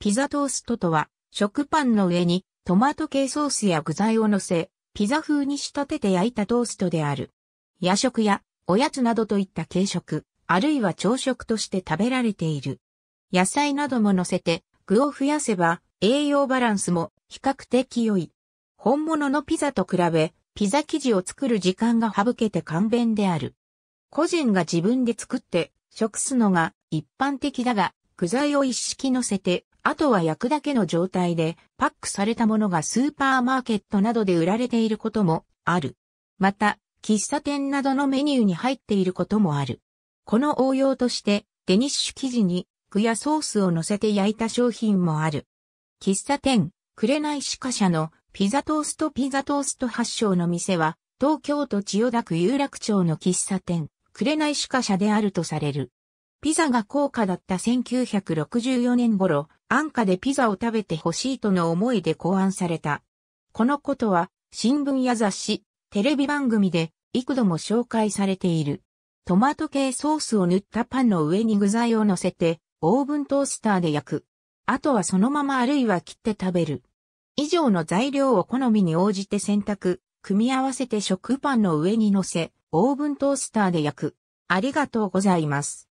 ピザトーストとは、食パンの上にトマト系ソースや具材を乗せ、ピザ風に仕立てて焼いたトーストである。夜食やおやつなどといった軽食、あるいは朝食として食べられている。野菜なども乗せて具を増やせば栄養バランスも比較的良い。本物のピザと比べ、ピザ生地を作る時間が省けて簡便である。個人が自分で作って食すのが一般的だが、具材を一式乗せてあとは焼くだけの状態でパックされたものがスーパーマーケットなどで売られていることもある。また、喫茶店などのメニューに入っていることもある。この応用として、デニッシュ生地に具やソースを乗せて焼いた商品もある。喫茶店、紅しか社のピザトーストピザトースト発祥の店は、東京都千代田区有楽町の喫茶店、紅しか社であるとされる。ピザが高価だった1964年頃、安価でピザを食べてほしいとの思いで考案された。このことは、新聞や雑誌、テレビ番組で幾度も紹介されている。トマト系ソースを塗ったパンの上に具材を乗せて、オーブントースターで焼く。あとはそのままあるいは切って食べる。以上の材料を好みに応じて選択、組み合わせて食パンの上に乗せ、オーブントースターで焼く。ありがとうございます。